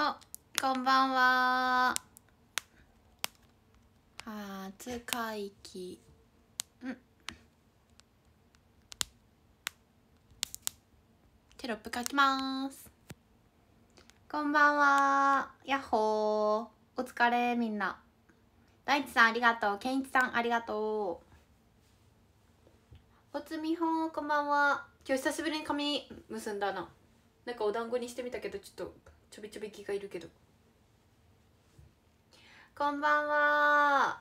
あこんばんは初会期うんテロップ書きますこんばんはやっほーお疲れみんな大地さんありがとう健一さんありがとうおつみほんこんばんは今日久しぶりに髪結んだななんかお団子にしてみたけどちょっとちょびちょび気がいるけどこんばんは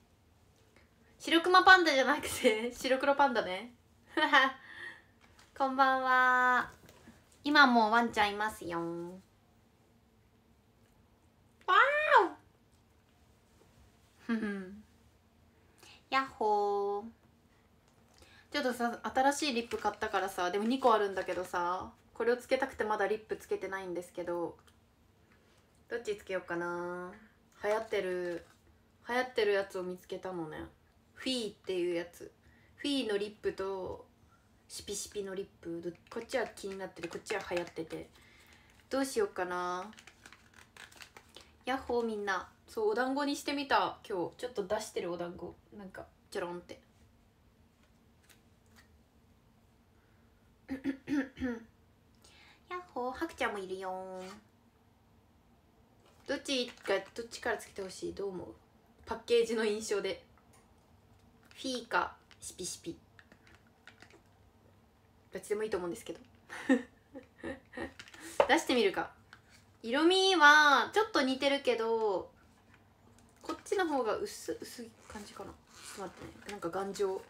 白熊パンダじゃなくて 白黒パンダね こんばんは今もうワンちゃんいますよわーおやっほーちょっとさ新しいリップ買ったからさでも2個あるんだけどさこれをつけたくてまだリップつけてないんですけどどっちつけようかな流行ってる流行ってるやつを見つけたのねフィーっていうやつフィーのリップとシピシピのリップこっちは気になっててこっちは流行っててどうしようかなヤッホーみんなそうお団子にしてみた今日ちょっと出してるお団子なんかチョロンってかくちゃんもいるよどっちがどっちからつけてほしいどう思うパッケージの印象でフィーかシピシピどっちでもいいと思うんですけど 出してみるか色味はちょっと似てるけどこっちの方が薄薄い感じかなちょっと待ってねなんか頑丈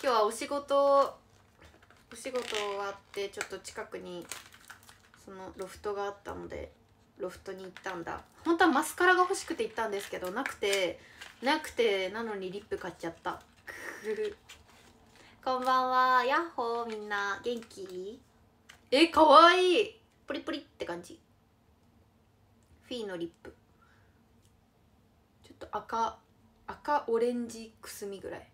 今日はお仕事お仕事終わってちょっと近くにそのロフトがあったのでロフトに行ったんだ本当はマスカラが欲しくて行ったんですけどなくてなくてなのにリップ買っちゃった こんばんはやっほーみんな元気えかわいいプリプリって感じフィーのリップちょっと赤赤オレンジくすみぐらい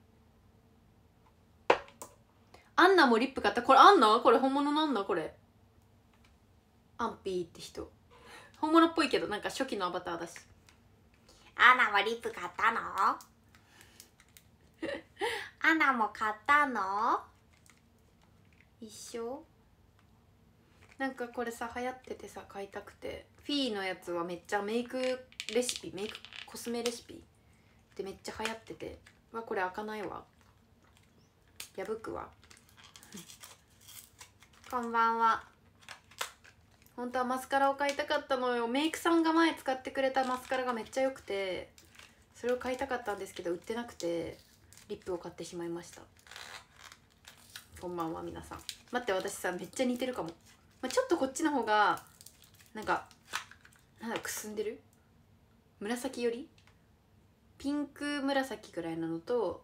アンナもリップ買ったこれアンナこれ本物なんだこれアンピーって人本物っぽいけどなんか初期のアバターだしアナはリップ買ったの アナも買ったの一緒なんかこれさ流行っててさ買いたくてフィーのやつはめっちゃメイクレシピメイクコスメレシピでめっちゃ流行っててわこれ開かないわ破くわこんばんは本当はマスカラを買いたかったのよメイクさんが前使ってくれたマスカラがめっちゃ良くてそれを買いたかったんですけど売ってなくてリップを買ってしまいましたこんばんは皆さん待って私さめっちゃ似てるかも、まあ、ちょっとこっちの方がなんかなんだくすんでる紫よりピンク紫ぐらいなのと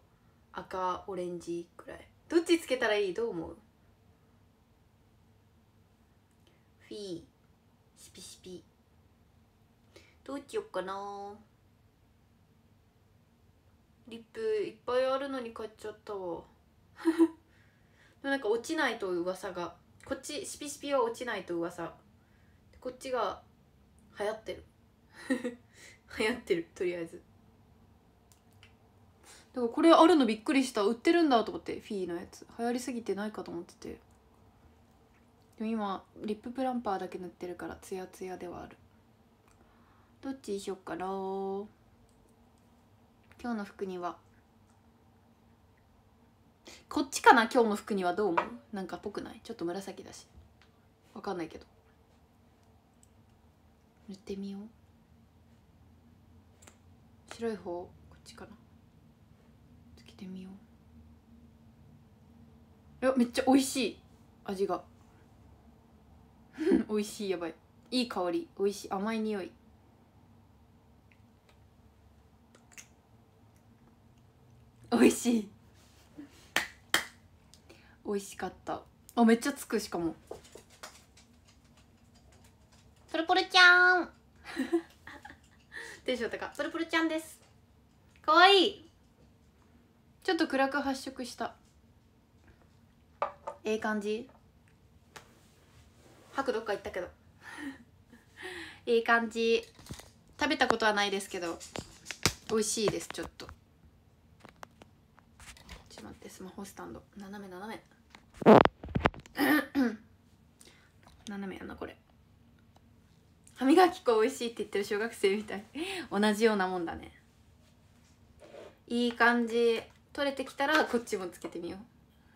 赤オレンジくらいどっちつけたらいいどう思うフィーシピシピどうしよっかなリップいっぱいあるのに買っちゃったわ なんか落ちないと噂がこっちシピシピは落ちないと噂こっちが流行ってる 流行ってるとりあえずだからこれあるのびっくりした売ってるんだと思ってフィーのやつ流行りすぎてないかと思っててでも今リッププランパーだけ塗ってるからツヤツヤではあるどっちにしよっかな今日の服にはこっちかな今日の服にはどう思うなんかぽくないちょっと紫だしわかんないけど塗ってみよう白い方こっちかなてみよういやめっちゃ美味しい味が 美味しいやばいいい香り美味しい甘い匂い美味しい美味しかったあめっちゃつくしかもプルプルちゃん テンション高プルプルちゃんですかわいいちょっと暗く発色したええ感じくどっか行ったけどいい 感じ食べたことはないですけど美味しいですちょっとちょっと待ってスマホスタンド斜め斜め 斜めやなこれ歯磨き粉美味しいって言ってる小学生みたい同じようなもんだねいい感じ取れてきたらこっちもつけてみよ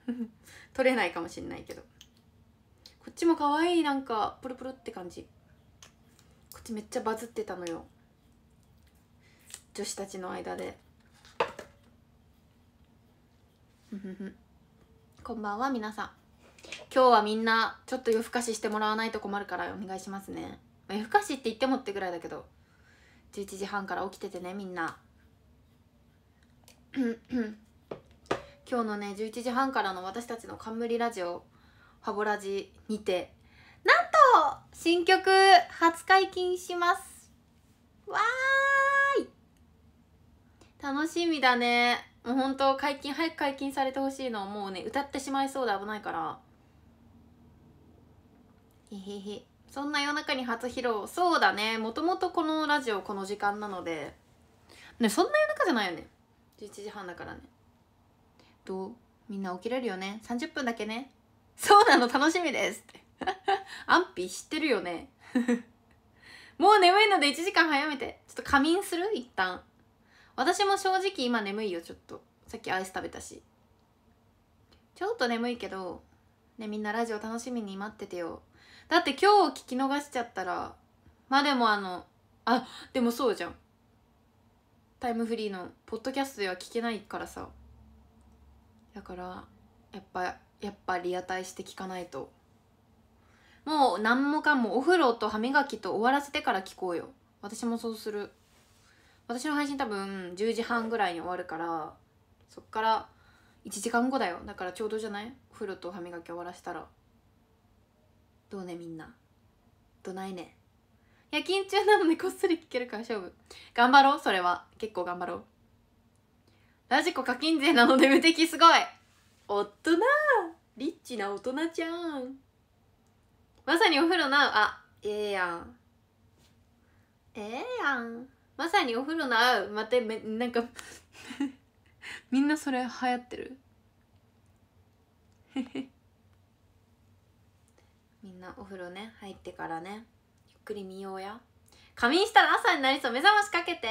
う 取れないかもしんないけどこっちも可愛いなんかプルプルって感じこっちめっちゃバズってたのよ女子たちの間で こんばんは皆さん今日はみんなちょっと夜更かししてもらわないと困るからお願いしますね夜更かしって言ってもってぐらいだけど11時半から起きててねみんな 今日のね11時半からの私たちの冠ラジオファボラジにてなんと新曲初解禁しますわーい楽しみだねもう本当解禁早く解禁されてほしいのもうね歌ってしまいそうで危ないからそんな夜中に初披露そうだねもともとこのラジオこの時間なのでねそんな夜中じゃないよね11時半だからねどうみんな起きれるよね30分だけねそうなの楽しみですって 安否知ってるよね もう眠いので1時間早めてちょっと仮眠する一旦私も正直今眠いよちょっとさっきアイス食べたしちょっと眠いけどねみんなラジオ楽しみに待っててよだって今日聞き逃しちゃったらまあでもあのあでもそうじゃんタイムフリーのポッドキャストでは聞けないからさだからやっぱやっぱリアタイして聞かないともう何もかもお風呂と歯磨きと終わらせてから聞こうよ私もそうする私の配信多分10時半ぐらいに終わるからそっから1時間後だよだからちょうどじゃないお風呂と歯磨き終わらせたらどうねみんなどないね夜勤中なのにこっそり聞けるから勝負頑張ろうそれは結構頑張ろうラジコ課金税なので 無敵すごい大人リッチな大人じゃんまさにお風呂なうあええー、やんええー、やんまさにお風呂なう待ってめなんか みんなそれ流行ってる みんなお風呂ね入ってからねくり見ようや仮眠したら朝になりそう目覚ましかけて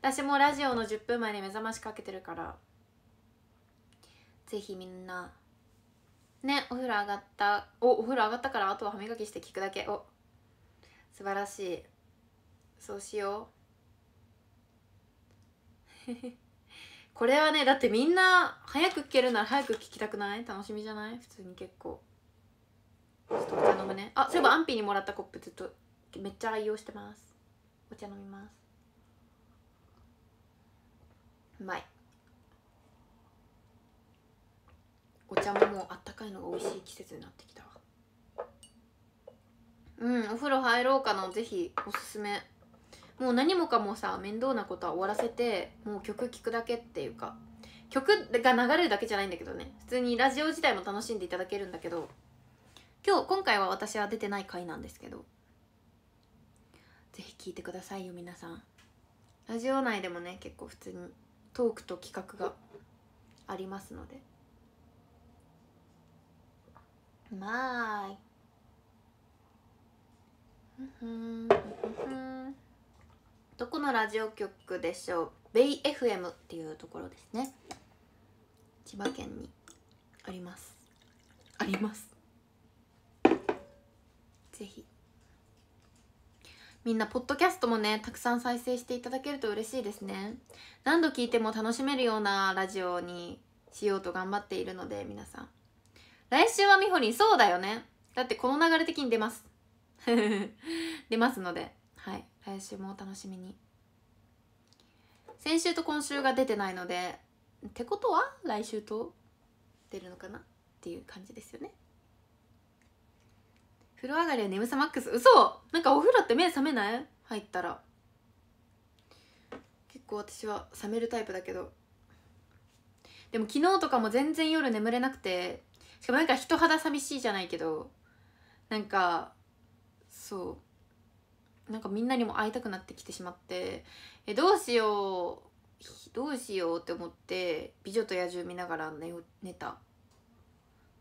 私もラジオの10分前に目覚ましかけてるからぜひみんなねお風呂上がったおお風呂上がったからあとは歯磨きして聞くだけお素晴らしいそうしよう これはねだってみんな早く聞けるなら早く聞きたくない楽しみじゃない普通に結構ちょっとお茶飲むねあそういえば安否にもらったコップずっとめっちゃ愛用してますお茶飲みますうまいお茶ももうあったかいのが美味しい季節になってきたわうんお風呂入ろうかなぜひおすすめもう何もかもさ面倒なことは終わらせてもう曲聴くだけっていうか曲が流れるだけじゃないんだけどね普通にラジオ自体も楽しんでいただけるんだけど今日今回は私は出てない回なんですけどぜひ聞いてくださいよ皆さんラジオ内でもね結構普通にトークと企画がありますのでまあどこのラジオ局でしょうベイ FM っていうところですね千葉県にありますありますぜひみんなポッドキャストもねたくさん再生していただけると嬉しいですね何度聞いても楽しめるようなラジオにしようと頑張っているので皆さん来週はみほりんそうだよねだってこの流れ的に出ます 出ますのではい来週もお楽しみに先週と今週が出てないのでってことは来週と出るのかなっていう感じですよね風呂上がりは眠さマックス嘘なんかお風呂って目覚めない入ったら結構私は覚めるタイプだけどでも昨日とかも全然夜眠れなくてしかもなんか人肌寂しいじゃないけどなんかそうなんかみんなにも会いたくなってきてしまってえどうしようどうしようって思って「美女と野獣」見ながら寝寝た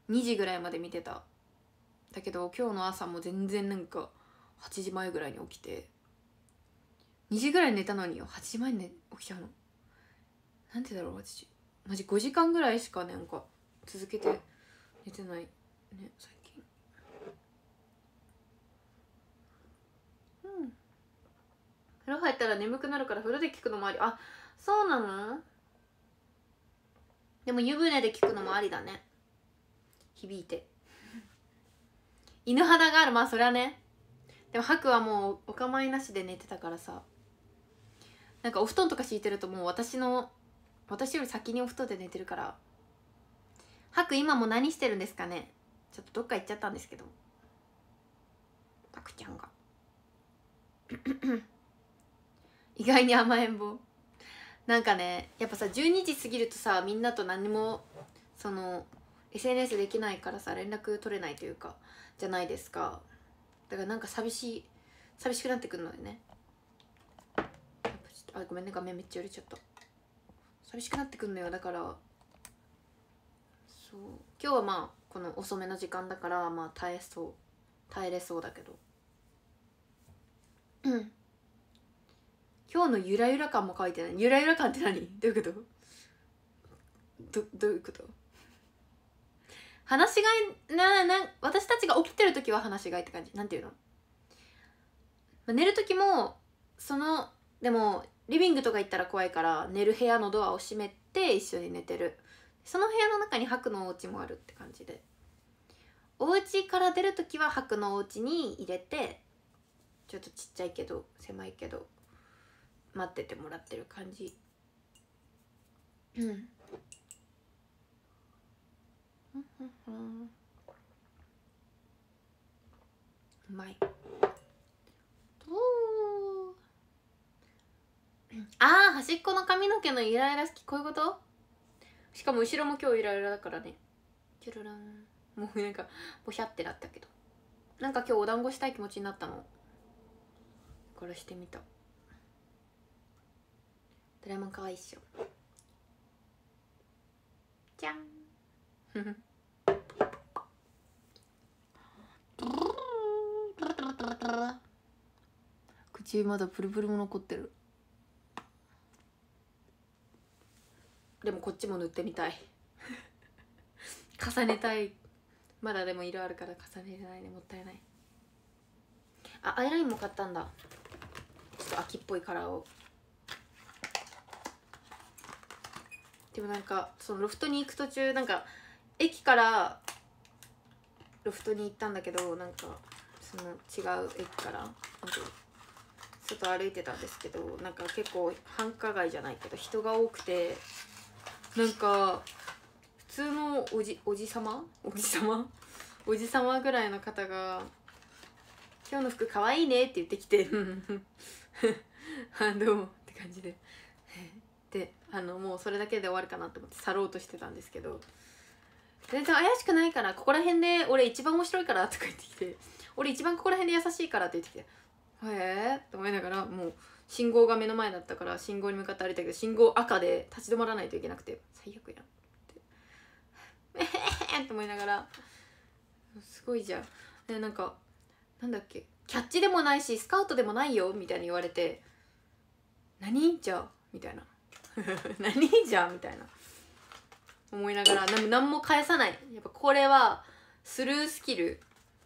2時ぐらいまで見てただけど今日の朝も全然なんか8時前ぐらいに起きて2時ぐらい寝たのに8時前に、起きちゃうのなんてだろう私マジ5時間ぐらいしかねなんか続けて寝てないね最近うん風呂入ったら眠くなるから風呂で聞くのもありあそうなのでも湯船で聞くのもありだね響いて犬肌があるまあそりゃねでもハクはもうお構いなしで寝てたからさなんかお布団とか敷いてるともう私の私より先にお布団で寝てるからハク今も何してるんですかねちょっとどっか行っちゃったんですけどハクちゃんが 意外に甘えん坊なんかねやっぱさ12時過ぎるとさみんなと何もその SNS できないからさ連絡取れないというかじゃないですかだからなんか寂しい寂しくなってくるのでねあごめんね画面めっちゃ揺れちゃった寂しくなってくるのよだからそう今日はまあこの遅めの時間だからまあ耐えそう耐えれそうだけどうん今日のゆらゆら感も書いてないゆらゆら感って何どういうことどどういうこと話しがいなな私たちが起きてる時は話しがいって感じなんていうの、まあ、寝る時もそのでもリビングとか行ったら怖いから寝る部屋のドアを閉めて一緒に寝てるその部屋の中に白のお家もあるって感じでお家から出る時は白のお家に入れてちょっとちっちゃいけど狭いけど待っててもらってる感じうんうまいああ端っこの髪の毛のイライラ好きこういうことしかも後ろも今日イライラだからねチュルランもうなんかぼしゃってなったけどなんか今日お団子したい気持ちになったのこれしてみたラれも可愛いっしょじゃん 口まだプルプルも残ってるでもこっちも塗ってみたい重ねたいまだでも色あるから重ねれないねもったいないあアイラインも買ったんだちょっと秋っぽいカラーをでもなんかそのロフトに行く途中なんか駅からロフトに行ったんだけどなんかその違う駅から外歩いてたんですけどなんか結構繁華街じゃないけど人が多くてなんか普通のおじおじさまおじさまおじさまぐらいの方が「今日の服かわいいね」って言ってきて「あどうも」って感じで。であのもうそれだけで終わるかなと思って去ろうとしてたんですけど全然怪しくないからここら辺で俺一番面白いからとか言ってきて俺一番ここら辺で優しいからって言ってきて「へえ」と思いながらもう信号が目の前だったから信号に向かって歩いたけど信号赤で立ち止まらないといけなくて最悪やんって「ええっと思いながらすごいじゃんでなんかなんだっけキャッチでもないしスカウトでもないよみたいに言われて「何じゃみたいな「何じゃみたいな思いながら何も返さないやっぱこれはスルースキル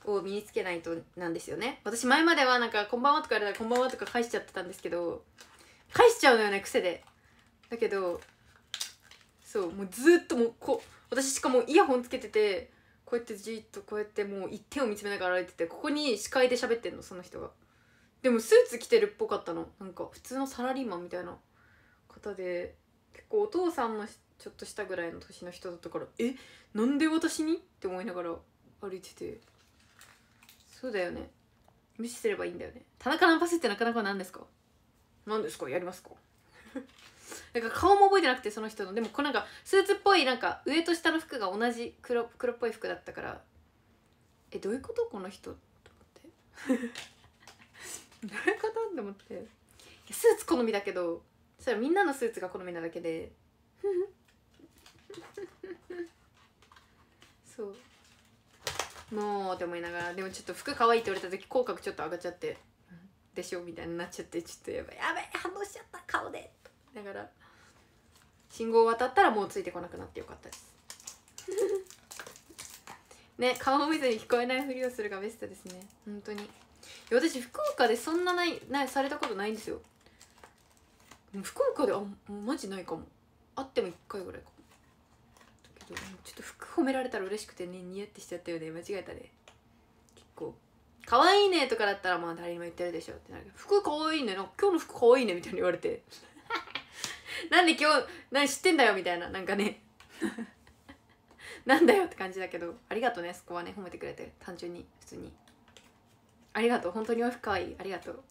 を身につけないとなんですよね私前まではなんか「こんばんは」とか言われたら「こんばんは」とか返しちゃってたんですけど返しちゃうのよね癖でだけどそうもうずっともうこ私しかもイヤホンつけててこうやってじっとこうやってもう一点を見つめながら歩いててここに視界で喋ってんのその人がでもスーツ着てるっぽかったのなんか普通のサラリーマンみたいな方で結構お父さんのちょっとしたぐらいの年の人だったからえなんで私にって思いながら歩いててそうだよね無視すればいいんだよね田中ナンパスってなかなか何ですか何ですかやりますか なんか顔も覚えてなくてその人のでもこうなんかスーツっぽいなんか上と下の服が同じ黒黒っぽい服だったからえどういうことこの人と思って どういうことと思ってスーツ好みだけどそれみんなのスーツが好みなだけで そうもうって思いながらでもちょっと服可愛いって言われた時口角ちょっと上がっちゃって「でしょ」みたいになっちゃってちょっとやばいやばい反応しちゃった顔でだから信号渡ったらもうついてこなくなってよかったです ね顔も見ずに聞こえないふりをするがベストですね本当に私福岡でそんなないないされたことないんですよ福岡であマジないかもあっても1回ぐらいかちょっと服褒められたら嬉しくてねニヤってしちゃったよね間違えたね結構「可愛いね」とかだったらまあ誰にも言ってるでしょってなるけど「服可愛いね」なんか「今日の服可愛いね」みたいに言われて なんで今日何知ってんだよみたいななんかね なんだよって感じだけどありがとうねそこはね褒めてくれて単純に普通にありがとう本当にお服かわいいありがとう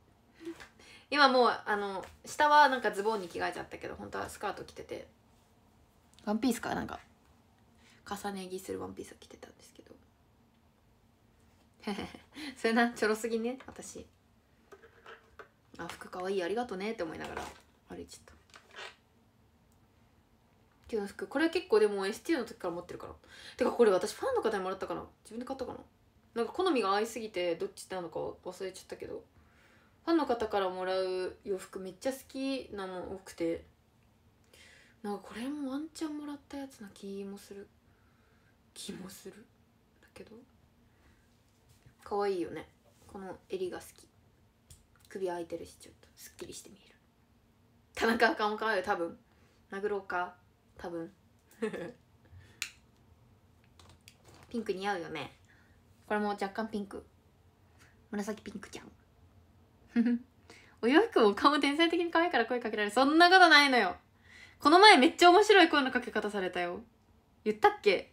今もうあの下はなんかズボンに着替えちゃったけど本当はスカート着ててワンピースかなんか重ね着するワンピースを着てたんですけど それなちょろすぎね私あ服かわいいありがとねって思いながら歩いちゃった今日の服これは結構でも ST の時から持ってるからてかこれ私ファンの方にもらったかな自分で買ったかななんか好みが合いすぎてどっちなのか忘れちゃったけどファンの方からもらう洋服めっちゃ好きなの多くてなんかこれもワンチャンもらったやつな気もする気もするだけど可愛いよねこの襟が好き首開いてるしちょっとすっきりして見える田中かも可愛いよ多分殴ろうか多分 ピンク似合うよねこれも若干ピンク紫ピンクちゃんお洋服も顔も天才的に可愛いから声かけられるそんなことないのよこの前めっちゃ面白い声のかけ方されたよ言ったっけ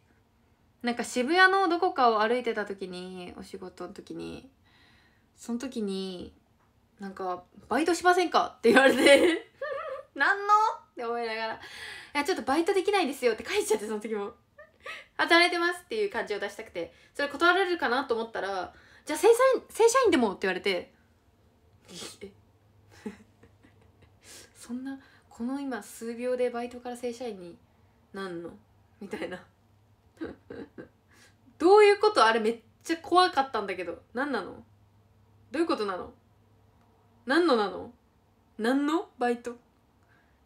なんか渋谷のどこかを歩いてた時にお仕事の時にその時になんか「バイトしませんか?」って言われて何 のって思いながら「いやちょっとバイトできないんですよ」って返しちゃってその時も働いてますっていう感じを出したくてそれ断られるかなと思ったら「じゃあ正社員正社員でも」って言われて そんなこの今数秒でバイトから正社員になんの みたいな どういうことあれめっちゃ怖かったんだけど何なのどういうことなの何のなの何のバイト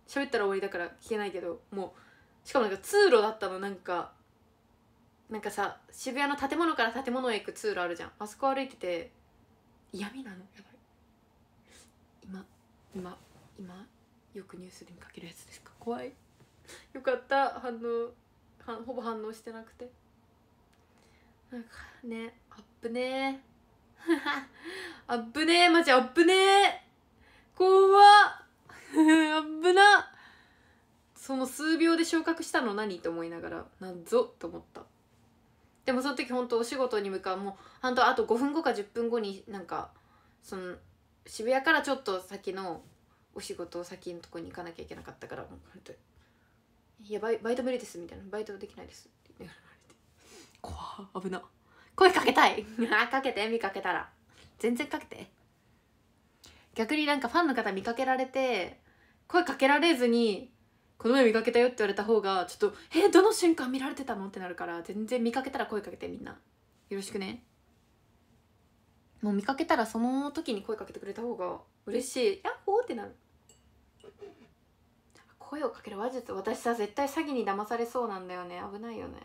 喋ったら終わりだから聞けないけどもうしかもなんか通路だったのなんかなんかさ渋谷の建物から建物へ行く通路あるじゃんあそこ歩いてて嫌味なのやばい今今今よくニュースにかけるやつですか怖いよかった反応はほぼ反応してなくてなんかねあっぶねー あっぶねーマジあっぶねー怖っ あっぶなその数秒で昇格したの何と思いながらなんぞと思ったでもその時本当お仕事に向かうもう本当あと5分後か10分後になんかその渋谷からちょっと先のお仕事先のとこに行かなきゃいけなかったからもう本当に「いやバイバイト無理です」みたいな「バイトできないです」って言われて怖危な声かけたい かけて見かけたら全然かけて逆になんかファンの方見かけられて声かけられずに「この前見かけたよ」って言われた方がちょっと「えどの瞬間見られてたの?」ってなるから全然見かけたら声かけてみんなよろしくねもう見かけたらその時に声かけてくれた方が嬉しいヤッホーってなる声をかける話術私さ絶対詐欺に騙されそうなんだよね危ないよね、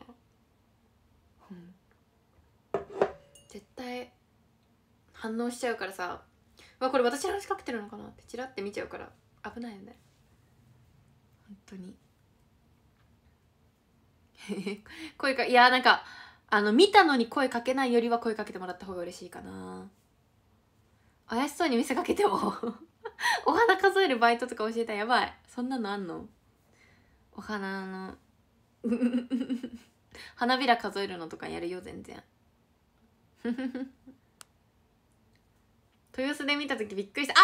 うん、絶対反応しちゃうからさ、まあ、これ私話しかけてるのかなってチラって見ちゃうから危ないよね本当に 声かいやなんかあの見たのに声かけないよりは声かけてもらった方が嬉しいかな怪しそうに見せかけても お花数えるバイトとか教えたらやばいそんなのあんのお花の 花びら数えるのとかやるよ全然 豊洲で見た時びっくりした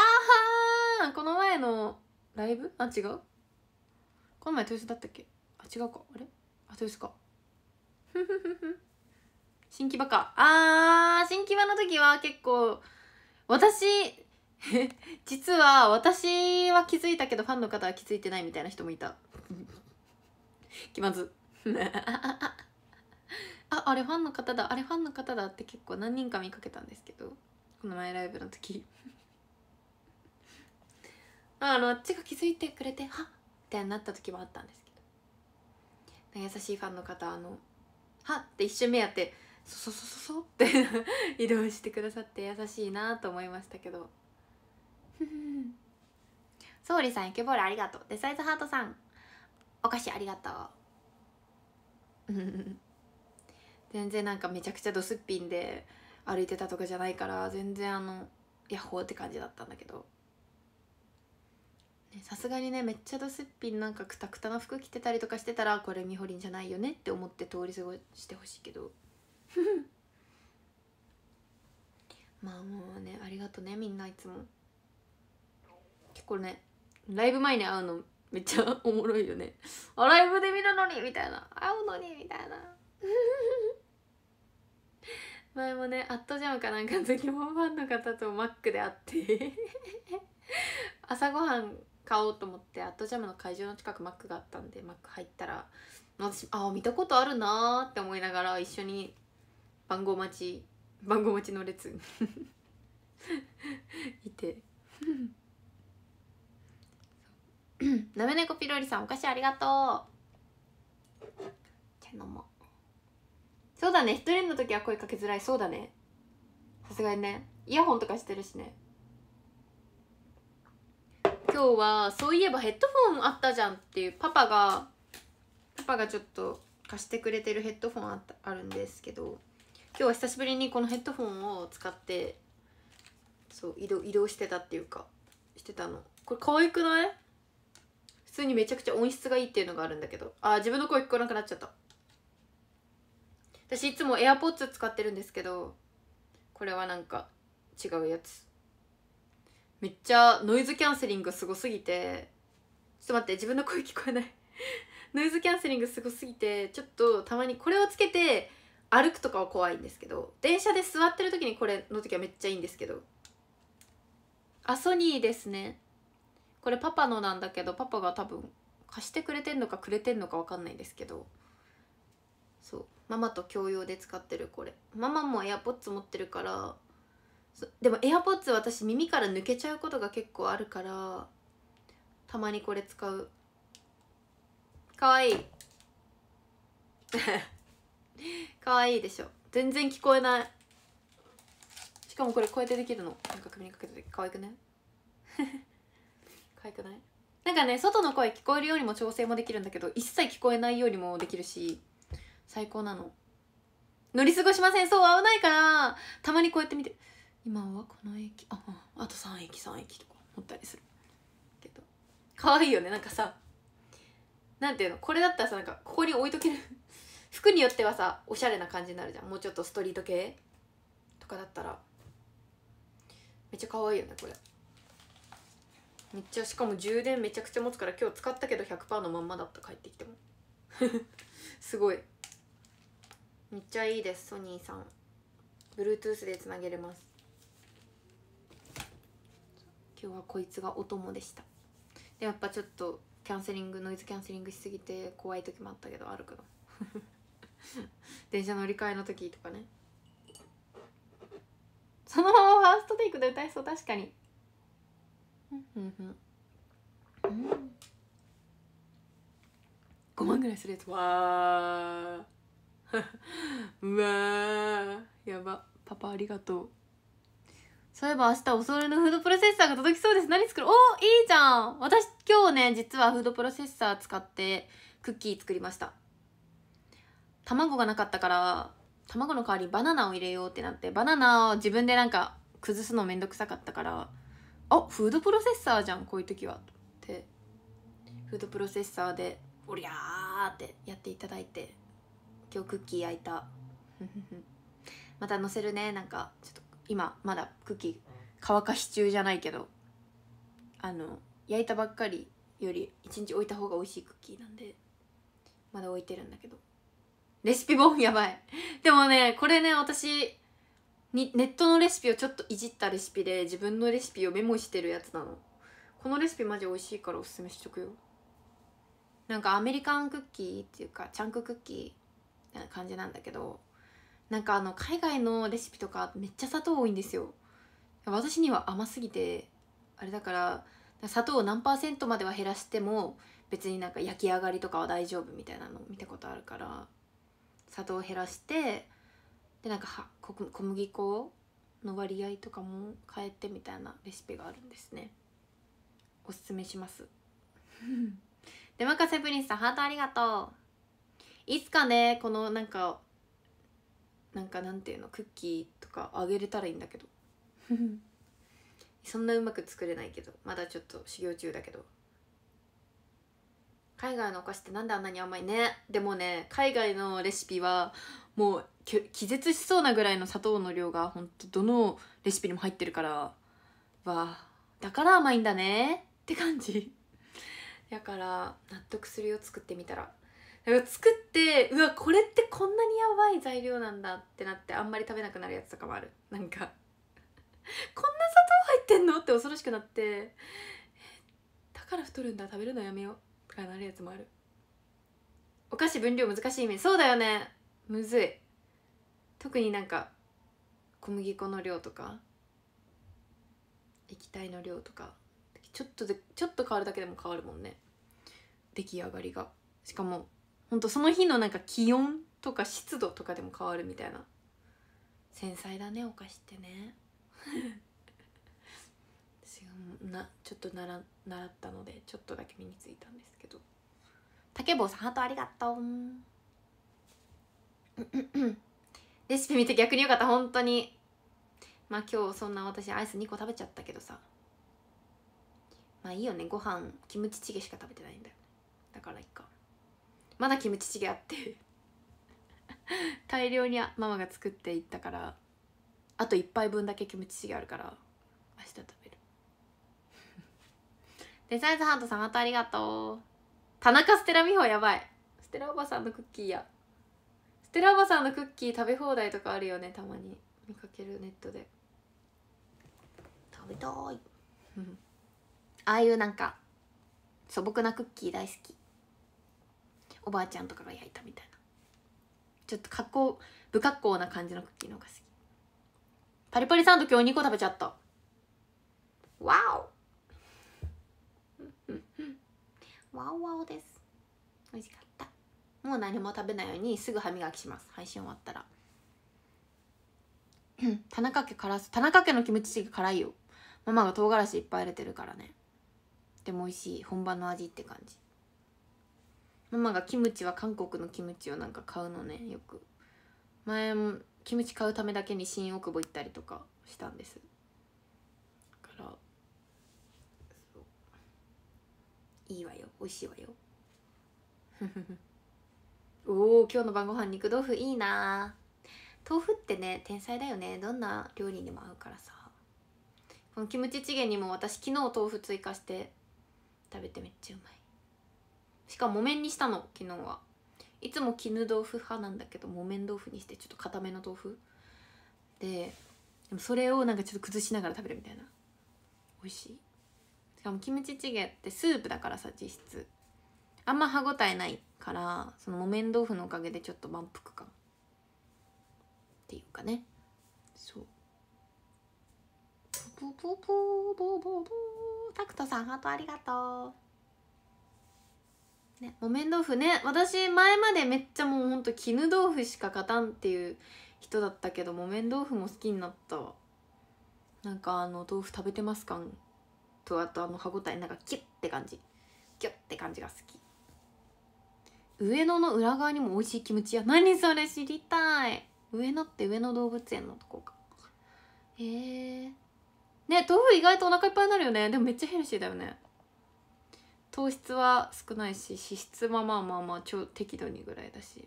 あーこの前のライブあ違うこの前豊洲だったっけあ違うかあれあ豊洲か新木場かあー新木場の時は結構私 実は私は気づいたけどファンの方は気づいてないみたいな人もいた気まず ああれファンの方だあれファンの方だって結構何人か見かけたんですけどこの前ライブの時あのあっちが気づいてくれてはっってなった時もあったんですけど優しいファンの方あのはって一瞬目やってそそそそそって 移動してくださって優しいなと思いましたけど総理 さん、イケボールありがとう。デサイズハートさん、お菓子ありがとう。全然なんかめちゃくちゃドすっぴんで歩いてたとかじゃないから、全然あの、ヤッホーって感じだったんだけど。さすがにねめっちゃドすっぴんなんかくたくたの服着てたりとかしてたらこれみほりんじゃないよねって思って通り過ごしてほしいけどまあもうねありがとうねみんないつも結構ねライブ前に会うのめっちゃおもろいよねあライブで見るのにみたいな会うのにみたいな前もね「アットジャム」かなんかの時もファンの方とマックで会って朝ごはん買おうと思って「アットジャム」の会場の近くマックがあったんでマック入ったら私ああ見たことあるなーって思いながら一緒に番号待ち番号待ちの列 いてなめ 猫ピロリさんお菓子ありがとうじゃ飲もうそうだね一人の時は声かけづらいそうだねさすがにねイヤホンとかしてるしね今日はそういえばヘッドフォンあったじゃんっていうパパがパパがちょっと貸してくれてるヘッドフォンあったあるんですけど今日は久しぶりにこのヘッドホンを使ってそう移動移動してたっていうかしてたのこれ可愛くない普通にめちゃくちゃ音質がいいっていうのがあるんだけどあ自分の声聞こえなくなっちゃった私いつも AirPods 使ってるんですけどこれはなんか違うやつめっちゃノイズキャンセリングすごすぎてちょっと待って自分の声聞こえない ノイズキャンセリングすごすぎてちょっとたまにこれをつけて歩くとかは怖いんですけど電車で座ってる時にこれの時はめっちゃいいんですけどあソニーですねこれパパのなんだけどパパが多分貸してくれてんのかくれてんのか分かんないんですけどそうママと共用で使ってるこれママも AirPods 持ってるからでも AirPods 私耳から抜けちゃうことが結構あるからたまにこれ使うかわいいかわいでしょ全然聞こえないしかもこれこうやってできるのなんか首にかけてかわくねかわいくない なんかね外の声聞こえるよりも調整もできるんだけど一切聞こえないようにもできるし最高なの乗り過ごしませんそう危ないからたまにこうやって見て今はこの駅ああと3駅3駅とか思ったりするけど可愛いよねなんかさなんていうのこれだったらさなんかここに置いとける服によってはさおしゃれな感じになるじゃんもうちょっとストリート系とかだったらめっちゃ可愛いよねこれめっちゃしかも充電めちゃくちゃ持つから今日使ったけど100%のまんまだった帰ってきても すごいめっちゃいいですソニーさん Bluetooth でつなげれます今日はこいつがお供でしたでやっぱちょっとキャンセリングノイズキャンセリングしすぎて怖い時もあったけど歩くの 電車乗り換えの時とかねそのままファーストテイクで歌いそう確かにうん5万ぐらいするやつわあ。うわやばパパありがとうそういえば明日お揃いのフードプロセッサーが届きそうです何作るおーいいじゃん私今日ね実はフードプロセッサー使ってクッキー作りました卵がなかったから卵の代わりにバナナを入れようってなってバナナを自分でなんか崩すのめんどくさかったからあフードプロセッサーじゃんこういう時はってフードプロセッサーでおりゃーってやっていただいて今日クッキー焼いた また載せるねなんかちょっと今まだクッキー乾かし中じゃないけどあの焼いたばっかりより1日置いた方が美味しいクッキーなんでまだ置いてるんだけど。レシピ本やばい。でもね、これね、私、にネットのレシピをちょっといじったレシピで自分のレシピをメモしてるやつなのこのレシピマジ美味しいからおすすめしとくよなんかアメリカンクッキーっていうかチャンククッキーな感じなんだけどなんかあの海外のレシピとかめっちゃ砂糖多いんですよ私には甘すぎてあれだから砂糖を何パーセントまでは減らしても別になんか焼き上がりとかは大丈夫みたいなの見たことあるから砂糖を減らしてでなんかは小麦粉の割合とかも変えてみたいなレシピがあるんですねおすすめします でまかせプリンスさんハートありがとういつかねこのなんかなんかなんていうのクッキーとかあげれたらいいんだけど そんなうまく作れないけどまだちょっと修行中だけど海外のお菓子ってなんであんなに甘いねでもね海外のレシピはもう気絶しそうなぐらいの砂糖の量がほんとどのレシピにも入ってるからわだから甘いんだねって感じだから納得するよ作ってみたらだから作ってうわこれってこんなにやばい材料なんだってなってあんまり食べなくなるやつとかもあるなんかこんな砂糖入ってんのって恐ろしくなってだから太るんだ食べるのやめようとかなるやつもあるお菓子分量難しいイメージそうだよねむずい特になんか小麦粉の量とか液体の量とかちょっとでちょっと変わるだけでも変わるもんね出来上がりがしかもほんとその日のなんか気温とか湿度とかでも変わるみたいな繊細だねお菓子ってねなちょっとなら習ったのでちょっとだけ身についたんですけど竹坊さんハートありがとう レシピ見て逆によかった本当にまあ今日そんな私アイス2個食べちゃったけどさまあいいよねご飯キムチチゲしか食べてないんだよだからいっかまだキムチチゲあって 大量にママが作っていったからあと1杯分だけキムチチゲあるから明日食べデザインズハントさんまたありがとう田中ステラ美穂やばいステラおばさんのクッキーやステラおばさんのクッキー食べ放題とかあるよねたまに見かけるネットで食べたいああいうなんか素朴なクッキー大好きおばあちゃんとかが焼いたみたいなちょっと格好不格好な感じのクッキーの方が好きパリパリサンド今日2個食べちゃったわおわおわおです美味しかったもう何も食べないようにすぐ歯磨きします配信終わったら 田中家辛田中家のキムチチゲ辛いよママが唐辛子いっぱい入れてるからねでも美味しい本場の味って感じママがキムチは韓国のキムチをなんか買うのねよく前もキムチ買うためだけに新大久保行ったりとかしたんですいいわよ美味しいわよ おお今日の晩ご飯肉豆腐いいな豆腐ってね天才だよねどんな料理にも合うからさこのキムチチゲにも私昨日豆腐追加して食べてめっちゃうまいしかも木綿にしたの昨日はいつも絹豆腐派なんだけど木綿豆腐にしてちょっと固めの豆腐ででもそれをなんかちょっと崩しながら食べるみたいな美味しいしかもキムチチゲってスープだからさ実質あんま歯ごたえないからその木綿豆腐のおかげでちょっと満腹感っていうかねそうポポポポポポポタクトさんハートありがとうね木綿豆腐ね私前までめっちゃもうほんと絹豆腐しか勝たんっていう人だったけど木綿豆腐も好きになったなんかあの豆腐食べてます感とあとあの歯ごたえなんかキュッて感じキュッて感じが好き上野の裏側にも美味しいキムチ屋何それ知りたい上野って上野動物園のとこかへえー、ね豆腐意外とお腹いっぱいになるよねでもめっちゃヘルシーだよね糖質は少ないし脂質はまあまあまあ超適度にぐらいだし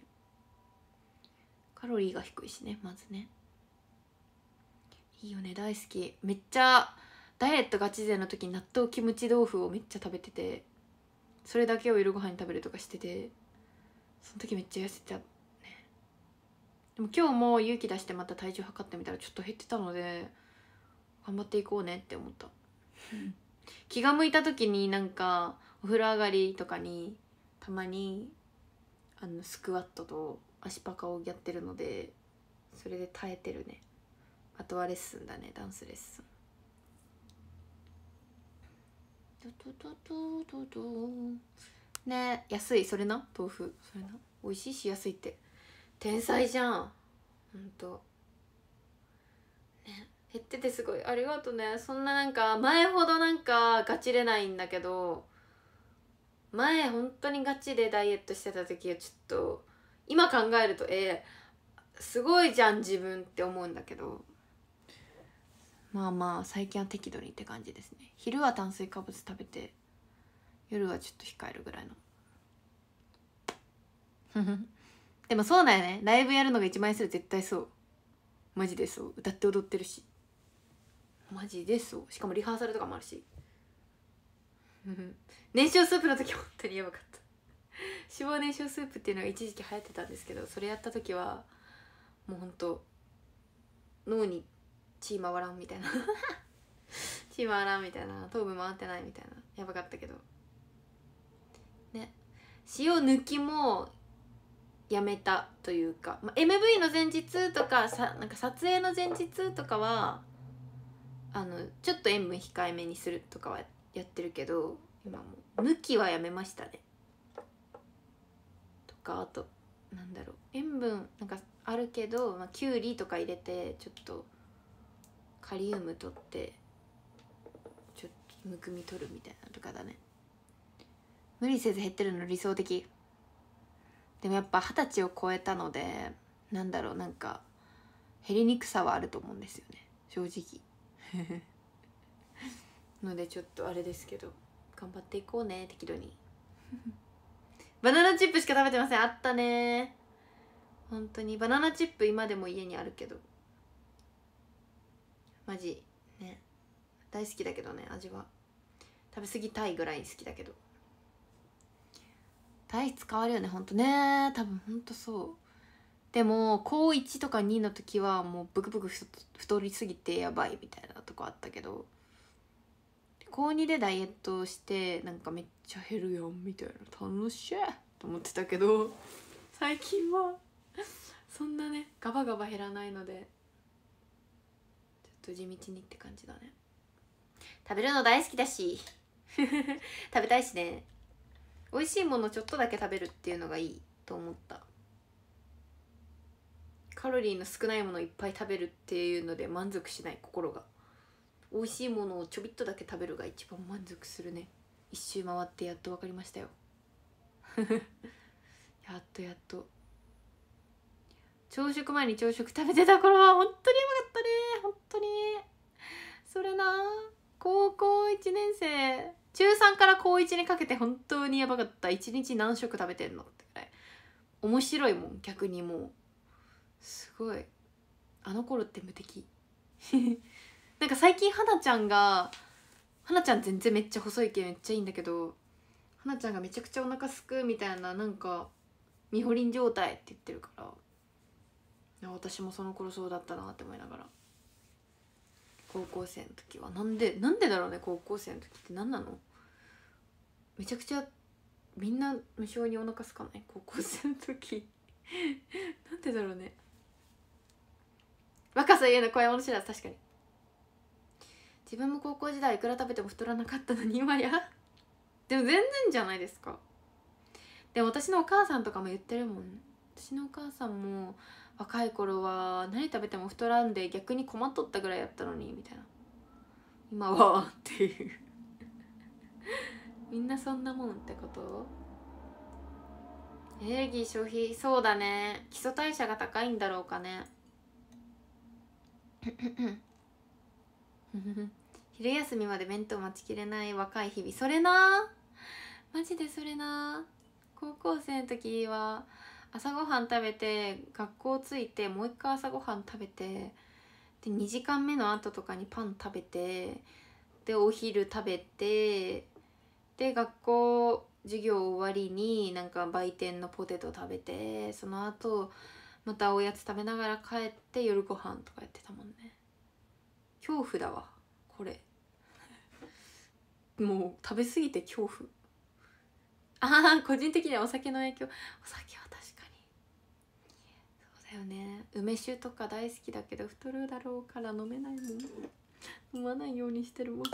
カロリーが低いしねまずねいいよね大好きめっちゃダイエットガチ勢の時納豆キムチ豆腐をめっちゃ食べててそれだけを夜ご飯に食べるとかしててその時めっちゃ痩せちゃうねでも今日も勇気出してまた体重測ってみたらちょっと減ってたので頑張っていこうねって思った気が向いた時になんかお風呂上がりとかにたまにあのスクワットと足パカをやってるのでそれで耐えてるねあとはレッスンだねダンスレッスンね安いそれな豆腐それな美味しいし安いって天才じゃんほんとね減っててすごいありがとうねそんななんか前ほどなんかガチれないんだけど前本当にガチでダイエットしてた時はちょっと今考えるとえー、すごいじゃん自分って思うんだけどまあまあ最近は適度にって感じですね昼は炭水化物食べて夜はちょっと控えるぐらいの でもそうだよねライブやるのが一番する絶対そうマジでそう歌って踊ってるしマジでそうしかもリハーサルとかもあるし 燃焼スープの時本当にやばかった脂肪燃焼スープっていうのが一時期流行ってたんですけどそれやった時はもうほんと脳に血回らんみたいな血回らんみたいな頭部回ってないみたいなやばかったけどね塩抜きもやめたというか、まあ、MV の前日とかさなんか撮影の前日とかはあのちょっと塩分控えめにするとかはやってるけど今も抜きはやめましたねとかあとなんだろう塩分なんかあるけど、まあ、きゅうりとか入れてちょっとカリウム取ってちょっとむくみ取るみたいなとかだね無理せず減ってるの理想的でもやっぱ二十歳を超えたのでなんだろうなんか減りにくさはあると思うんですよね正直 のでちょっとあれですけど頑張っていこうね適度にバナナチップしか食べてませんあったね本当にバナナチップ今でも家にあるけどマジね大好きだけどね味は食べ過ぎたいぐらい好きだけど体質変わるよねほんとね多分ほんとそうでも高1とか2の時はもうブクブク太りすぎてやばいみたいなとこあったけど高2でダイエットしてなんかめっちゃ減るやんみたいな楽しいと思ってたけど最近はそんなねガバガバ減らないのでと地道にって感じだね食べるの大好きだし 食べたいしね美味しいものちょっとだけ食べるっていうのがいいと思ったカロリーの少ないものをいっぱい食べるっていうので満足しない心が美味しいものをちょびっとだけ食べるが一番満足するね一周回ってやっと分かりましたよ やっとやっと朝食前に朝食食べてた頃は本当にやばかったね本当にそれな高校1年生中3から高1にかけて本当にやばかった1日何食食べてんのってくらい面白いもん逆にもうすごいあの頃って無敵 なんか最近はなちゃんがはなちゃん全然めっちゃ細いけめっちゃいいんだけどはなちゃんがめちゃくちゃお腹すくみたいななんかみほりん状態って言ってるからや私もその頃そうだったなって思いながら高校生の時はなんでなんでだろうね高校生の時って何なのめちゃくちゃみんな無性にお腹すかない高校生の時 なんでだろうね若さゆえの怖いもの知らず確かに自分も高校時代いくら食べても太らなかったのに今やでも全然じゃないですかでも私のお母さんとかも言ってるもん私のお母さんも若い頃は何食べても太らんで逆に困っとったぐらいやったのにみたいな今はっていうみんなそんなもんってことエネルギー消費そうだね基礎代謝が高いんだろうかね 昼休みまで弁当待ちきれない若い日々それなマジでそれな高校生の時は朝ごはん食べて学校着いてもう一回朝ごはん食べてで2時間目の後とかにパン食べてでお昼食べてで学校授業終わりになんか売店のポテト食べてその後またおやつ食べながら帰って夜ご飯とかやってたもんね恐怖だわこれもう食べ過ぎて恐怖ああ個人的にはお酒の影響お酒はだよね梅酒とか大好きだけど太るだろうから飲めないもん飲まないようにしてるもん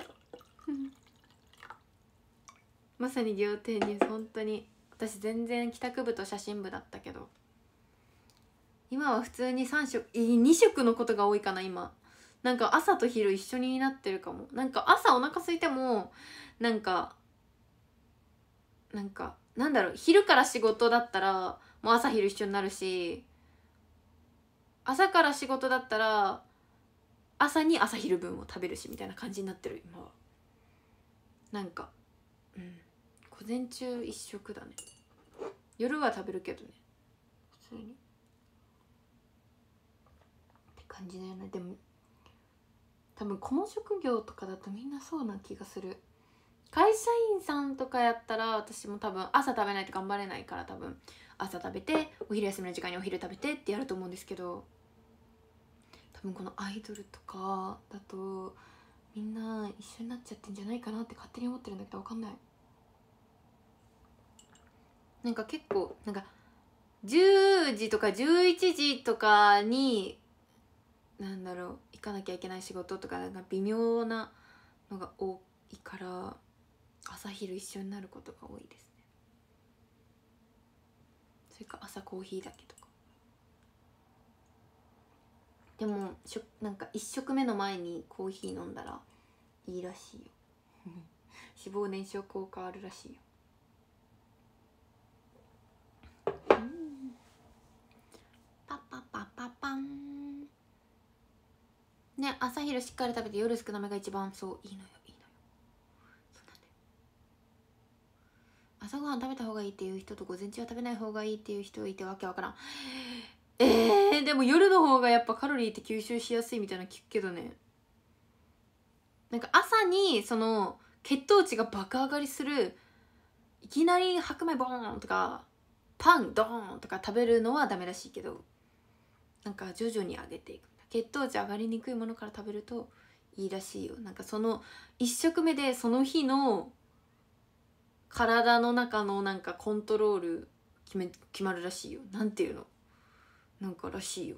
まさに仰天ニュース本当に私全然帰宅部と写真部だったけど今は普通に3食2食のことが多いかな今なんか朝と昼一緒になってるかもなんか朝お腹空いてもなんかなんかなんだろう昼から仕事だったらもう朝昼一緒になるし朝から仕事だったら朝に朝昼分を食べるしみたいな感じになってる今はなんかうん午前中一食だね夜は食べるけどね普通にって感じだよねでも多分この職業とかだとみんなそうな気がする会社員さんとかやったら私も多分朝食べないと頑張れないから多分朝食べてお昼休みの時間にお昼食べてってやると思うんですけど多分このアイドルとかだとみんな一緒になっちゃってんじゃないかなって勝手に思ってるんだけど分かんないなんか結構なんか10時とか11時とかになんだろう行かなきゃいけない仕事とかなんか微妙なのが多いから朝昼一緒になることが多いですれか朝コーヒーだけとかでもしょなんか1食目の前にコーヒー飲んだらいいらしいよ脂肪燃焼効果あるらしいよパパパパパンね朝昼しっかり食べて夜少なめが一番そういいのよ朝ごはん食べた方がいいっていう人と午前中は食べない方がいいっていう人いてわけわからんえー、でも夜の方がやっぱカロリーって吸収しやすいみたいな聞くけどねなんか朝にその血糖値が爆上がりするいきなり白米ボーンとかパンドーンとか食べるのはダメらしいけどなんか徐々に上げていく血糖値上がりにくいものから食べるといいらしいよなんかその1食目でその日の体の中のなんかコントロール決め決まるらしいよなんていうのなんからしいよ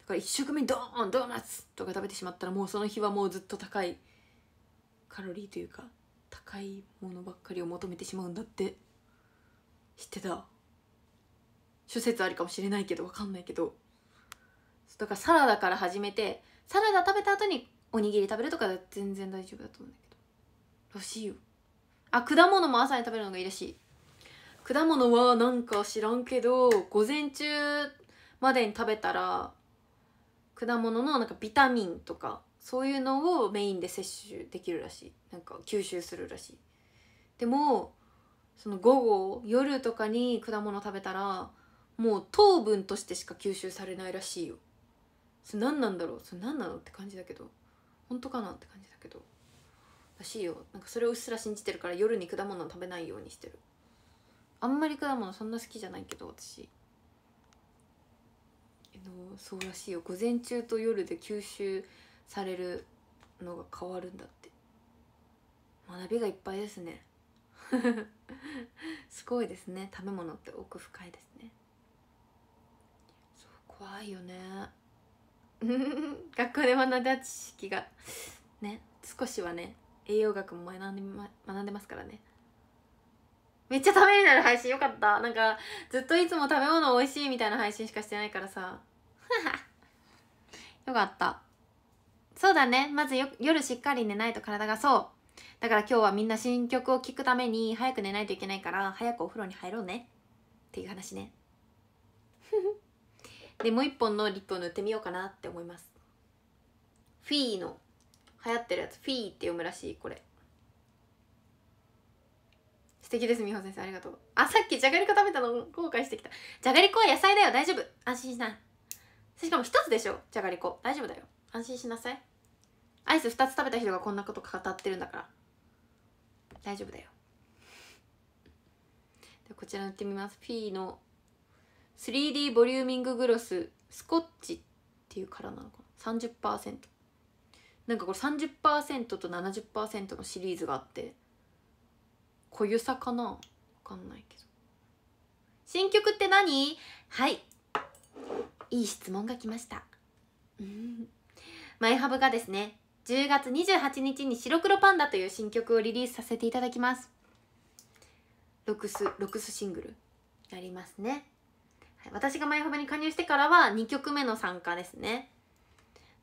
だから1食目ドーンドーナツとか食べてしまったらもうその日はもうずっと高いカロリーというか高いものばっかりを求めてしまうんだって知ってた諸説ありかもしれないけど分かんないけどだからサラダから始めてサラダ食べた後におにぎり食べるとか全然大丈夫だと思うんだけどらしいよあ果物も朝に食べるのがいいらしい果物はなんか知らんけど午前中までに食べたら果物のなんかビタミンとかそういうのをメインで摂取できるらしいなんか吸収するらしいでもその午後夜とかに果物食べたらもう糖分としてしか吸収されないらしいよそれ何なんだろうそれ何なのって感じだけど本当かなって感じだけどらしいよなんかそれをうっすら信じてるから夜に果物食べないようにしてるあんまり果物そんな好きじゃないけど私のそうらしいよ午前中と夜で吸収されるのが変わるんだって学びがいっぱいですね すごいですね食べ物って奥深いですねそう怖いよね 学校で学んだ知識がね少しはね栄養学も学んで,、ま、学んでますからねめっちゃ食べになる配信よかったなんかずっといつも食べ物美味しいみたいな配信しかしてないからさ よかったそうだねまず夜しっかり寝ないと体がそうだから今日はみんな新曲を聴くために早く寝ないといけないから早くお風呂に入ろうねっていう話ね でもう一本のリップを塗ってみようかなって思いますフィーの流行ってるやつフィーって読むらしいこれ素敵です美穂先生ありがとうあさっきじゃがりこ食べたの後悔してきたじゃがりこは野菜だよ大丈夫安心しなしかも1つでしょじゃがりこ大丈夫だよ安心しなさいアイス2つ食べた人がこんなこと語ってるんだから大丈夫だよでこちら塗ってみますフィーの 3D ボリューミンググロススコッチっていうからなのかな30%なんかこれ30%と70%のシリーズがあって小ゆさかなわかんないけど新曲って何はいいい質問が来ましたマイハブがですね10月28日に「白黒パンダ」という新曲をリリースさせていただきますロクスロクスシングルありますね、はい、私がマイハブに加入してからは2曲目の参加ですね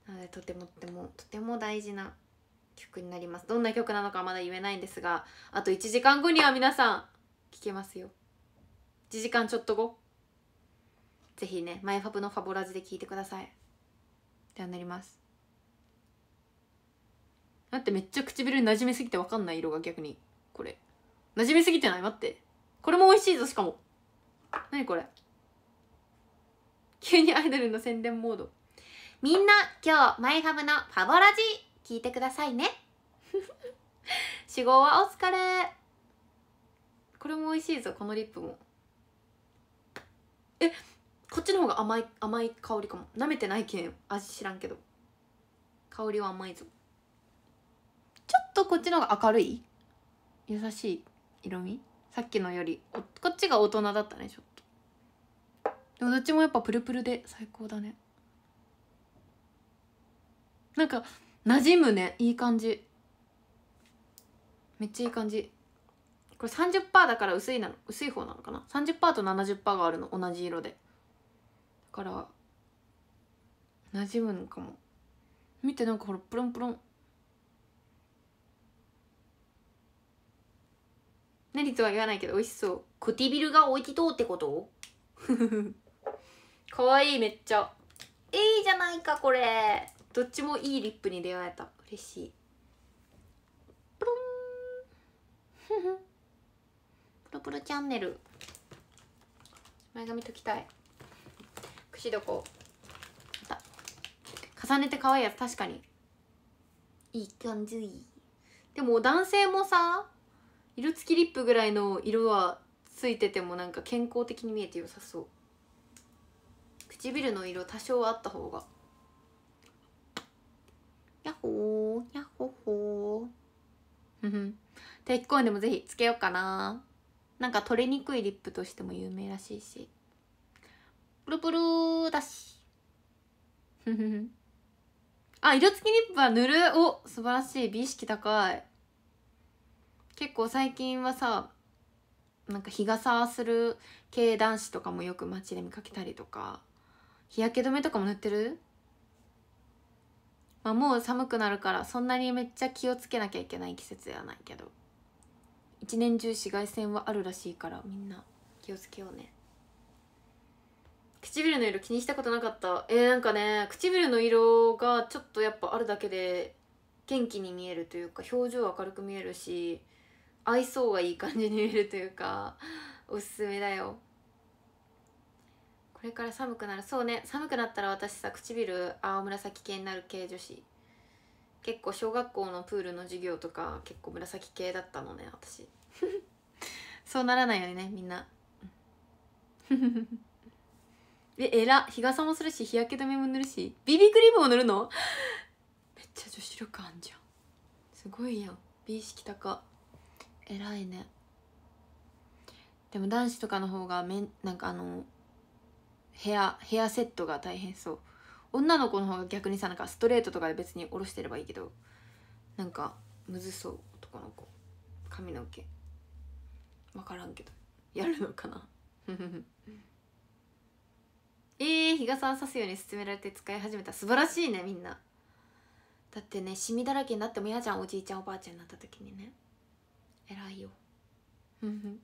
なのでとてもとてもとても大事な曲になりますどんな曲なのかまだ言えないんですがあと1時間後には皆さん聴けますよ1時間ちょっと後ぜひねマイファブのファボラズで聴いてくださいではなりますだってめっちゃ唇に馴染みすぎて分かんない色が逆にこれ馴染みすぎてない待ってこれも美味しいぞしかも何これ急にアイドルの宣伝モードみんな今日マイハブのパボラジ聞いてくださいね死後 はお疲れこれも美味しいぞこのリップもえこっちの方が甘い甘い香りかもなめてないけん味知らんけど香りは甘いぞちょっとこっちの方が明るい優しい色味さっきのよりこっちが大人だったねちょっとでもどっちもやっぱプルプルで最高だねなんか馴染むねいい感じめっちゃいい感じこれ30%だから薄いなの薄い方なのかな30%と70%があるの同じ色でだから馴染むのかも見てなんかほらプルンプルンりとは言わないけど美味しそう唇が置いてとうってことかわいいめっちゃいいじゃないかこれどっちもいいリップに出会えた嬉しいプロンプロプロチャンネル前髪ときたい串どこ重ねて可愛いやつ確かにいい感じでも男性もさ色付きリップぐらいの色はついててもなんか健康的に見えて良さそう唇の色多少あった方がやっほーやっほっほー定期公演でもぜひつけようかななんか取れにくいリップとしても有名らしいしプルプルだしあ色付きリップは塗るお素晴らしい美意識高い結構最近はさなんか日傘する系男子とかもよく街で見かけたりとか日焼け止めとかも塗ってるまあ、もう寒くなるからそんなにめっちゃ気をつけなきゃいけない季節ではないけど一年中紫外線はあるらしいからみんな気をつけようね唇の色気にしたことなかったえー、なんかね唇の色がちょっとやっぱあるだけで元気に見えるというか表情明るく見えるし愛想がいい感じに見えるというかおすすめだよこれから寒くなるそうね寒くなったら私さ唇青紫系になる系女子結構小学校のプールの授業とか結構紫系だったのね私 そうならないようにねみんな ええら日傘もするし日焼け止めも塗るしビビクリームも塗るのめっちゃ女子力あんじゃんすごいやん美意識高偉いねでも男子とかの方がめんなんかあのヘアヘアセットが大変そう女の子の方が逆にさなんかストレートとかで別に下ろしてればいいけどなんかむずそう男の子髪の毛分からんけどやるのかな えー、日傘を差すように勧められて使い始めた素晴らしいねみんなだってねシミだらけになっても嫌じゃんおじいちゃんおばあちゃんになった時にね偉いよふふん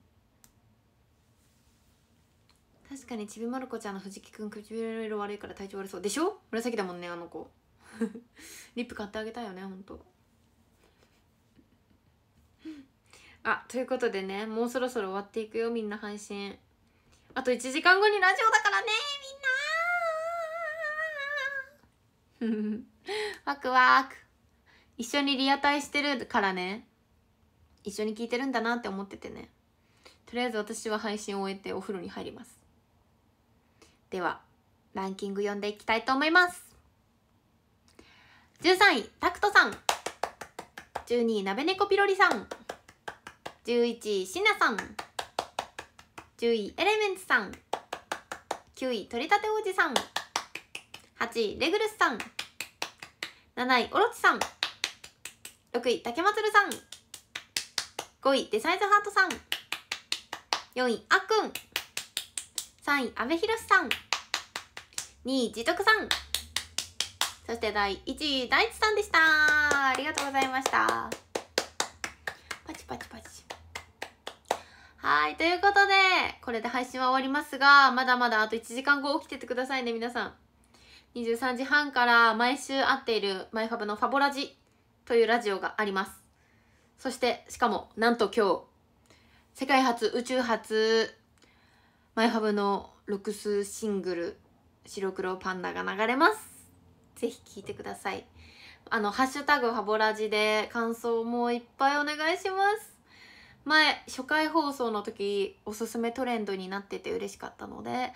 確かにちびまる子ちゃんの藤木くん唇色悪いから体調悪そうでしょ紫だもんねあの子 リップ買ってあげたいよねほんとあということでねもうそろそろ終わっていくよみんな配信あと1時間後にラジオだからねみんなワクワク一緒にリアタイしてるからね一緒に聞いてるんだなって思っててねとりあえず私は配信を終えてお風呂に入りますではランキング読んでいきたいと思います13位タクトさん12位なべねこリさん11位しなさん10位エレメンツさん9位取り立ておじさん8位レグルスさん7位オロチさん6位竹るさん5位デサイズハートさん4位あっくん3位阿部寛さん2位自徳さんそして第1位大地さんでしたありがとうございましたパチパチパチはいということでこれで配信は終わりますがまだまだあと1時間後起きててくださいね皆さん23時半から毎週会っているマイファブのファボラジというラジオがありますそしてしかもなんと今日世界初宇宙初マイハブのロックスシングル白黒パンダが流れますぜひ聴いてくださいあの「ハッシュタグハボラジ」で感想もいっぱいお願いします前初回放送の時おすすめトレンドになってて嬉しかったので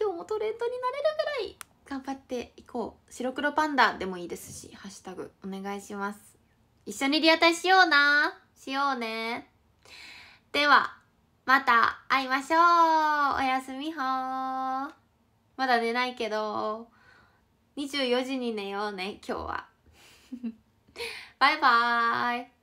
今日もトレンドになれるぐらい頑張っていこう白黒パンダでもいいですし「ハッシュタグお願いします一緒にリアタイしようなしようねではまた会いましょうおやすみほまだ寝ないけど、24時に寝ようね、今日は。バイバーイ